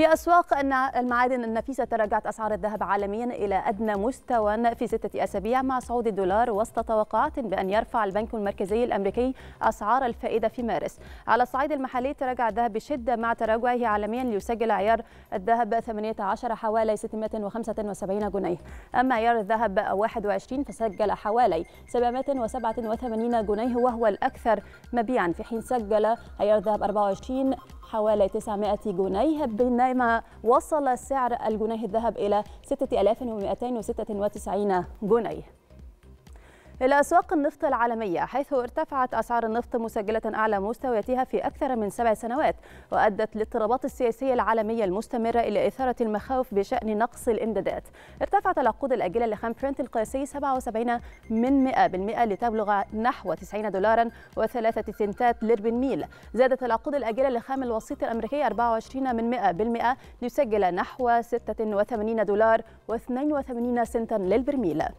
في أسواق المعادن النفيسة تراجعت أسعار الذهب عالميا إلى أدنى مستوى في ستة أسابيع مع صعود الدولار وسط توقعات بأن يرفع البنك المركزي الأمريكي أسعار الفائدة في مارس على الصعيد المحلي تراجع الذهب بشدة مع تراجعه عالميا ليسجل عيار الذهب 18 حوالي 675 جنيه أما عيار الذهب 21 فسجل حوالي 787 جنيه وهو الأكثر مبيعا في حين سجل عيار الذهب 24 حوالي 900 جنيه بينما وصل سعر الجنيه الذهب إلى 6296 جنيه إلى أسواق النفط العالمية حيث ارتفعت أسعار النفط مسجلة أعلى مستوياتها في أكثر من سبع سنوات وأدت للاضطرابات السياسية العالمية المستمرة إلى إثارة المخاوف بشأن نقص الإمدادات ارتفعت العقود الأجلة لخام برنت القياسي 77 من 100% لتبلغ نحو 90 دولارا وثلاثة سنتات للبنميل زادت العقود الأجلة لخام الوسيط الأمريكي 24 من 100% ليسجل نحو 86 دولار و82 سنتا للبرميل